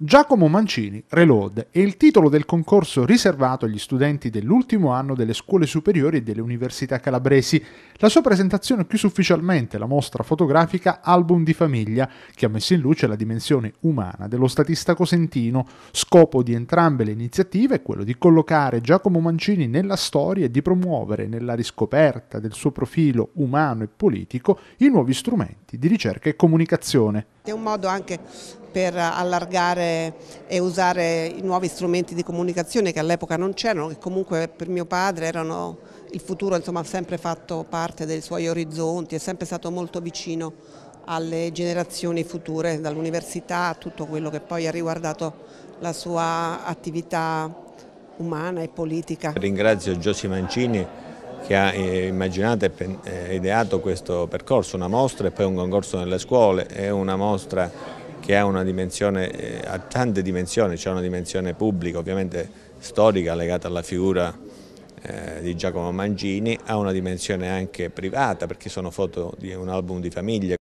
Giacomo Mancini, Reload, è il titolo del concorso riservato agli studenti dell'ultimo anno delle scuole superiori e delle università calabresi. La sua presentazione chiuse ufficialmente la mostra fotografica Album di famiglia, che ha messo in luce la dimensione umana dello statista cosentino. Scopo di entrambe le iniziative è quello di collocare Giacomo Mancini nella storia e di promuovere nella riscoperta del suo profilo umano e politico i nuovi strumenti di ricerca e comunicazione. È un modo anche per allargare e usare i nuovi strumenti di comunicazione che all'epoca non c'erano, che comunque per mio padre erano il futuro, insomma ha sempre fatto parte dei suoi orizzonti, è sempre stato molto vicino alle generazioni future, dall'università a tutto quello che poi ha riguardato la sua attività umana e politica. Ringrazio Giosi Mancini che ha eh, immaginato e eh, ideato questo percorso, una mostra e poi un concorso nelle scuole, è una mostra che ha, eh, ha tante dimensioni, c'è una dimensione pubblica ovviamente storica legata alla figura eh, di Giacomo Mangini, ha una dimensione anche privata perché sono foto di un album di famiglia.